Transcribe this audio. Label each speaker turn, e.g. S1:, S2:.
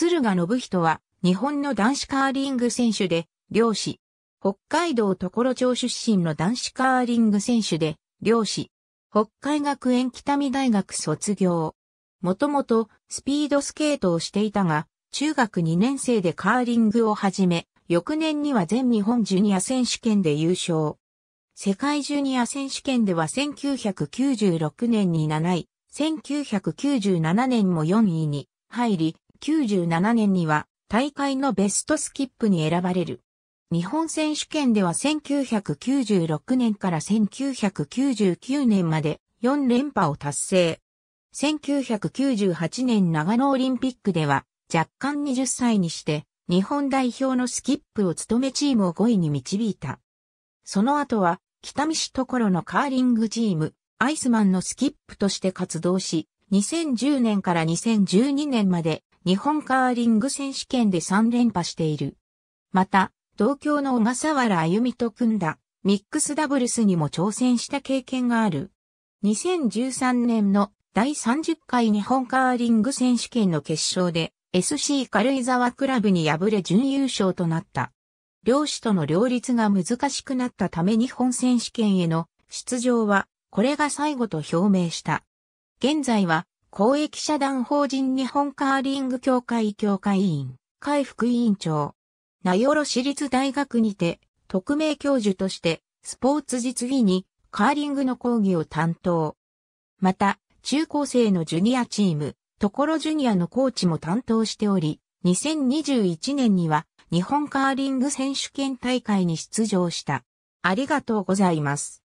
S1: 鶴賀信人は、日本の男子カーリング選手で、漁師。
S2: 北海道所町出身の男子カーリング選手で、漁師。北海学園北見大学卒業。もともとスピードスケートをしていたが、中学2年生でカーリングを始め、翌年には全日本ジュニア選手権で優勝。世界ジュニア選手権では1996年に7位、1997年も4位に入り、1997年には大会のベストスキップに選ばれる。日本選手権では1996年から1999年まで4連覇を達成。1998年長野オリンピックでは若干20歳にして日本代表のスキップを務めチームを5位に導いた。その後は北見市所のカーリングチームアイスマンのスキップとして活動し2010年から2012年まで日本カーリング選手権で3連覇している。また、同郷の小笠原歩美と組んだミックスダブルスにも挑戦した経験がある。2013年の第30回日本カーリング選手権の決勝で SC 軽井沢クラブに敗れ準優勝となった。両氏との両立が難しくなったため日本選手権への出場はこれが最後と表明した。現在は公益社団法人日本カーリング協会協会員、会副委員長。名寄市立大学にて、特命教授として、スポーツ実技に、カーリングの講義を担当。また、中高生のジュニアチーム、ところジュニアのコーチも担当しており、2021年には、日本カーリング選手権大会
S1: に出場した。ありがとうございます。